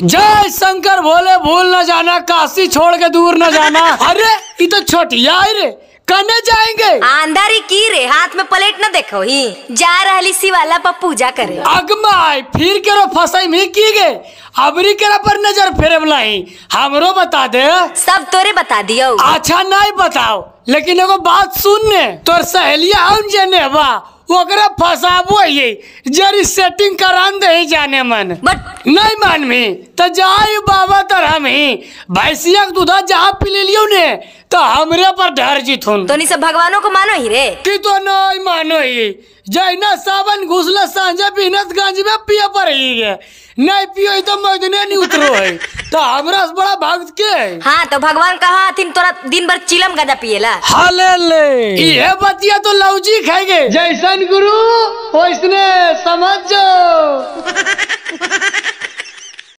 जय शंकर भोले भूल न जाना काशी छोड़ के दूर न जाना अरे ये तो छोटिया रे कने जाएंगे अंदर ही की रे हाथ में प्लेट न देखो ही जा रही वाला पर पूजा करे अगमाय फिर केरो फसाई में की गे अबरी के पर नजर फेरे बुलाई हमरो बता दे सब तोरे बता दियो अच्छा नहीं बताओ लेकिन एगो बात सुन ने तोर सहेलिया हम जेने बा फसाबो ये जरी सेटिंग करान दे जाने मन बट नहीं मान में तो जाय बाबा तरह में भैंसिया दूधा जहाँ पी ले लियो ने तो हमरे पर डर जीत हूँ तो सब भगवानों को मानो ही रे कि तो नहीं मानो ही जैना सावन घुसला सांझे बीनत गंज में पिए पर ही है नहीं पियो तो मैदने नहीं उतरो है तो हमरा से बड़ा भक्त के है हाँ तो भगवान कहा थी तोरा दिन भर चिलम गदा पिएला हाले ले ये बतिया तो लौजी खाएगे जैसन गुरु वैसने सम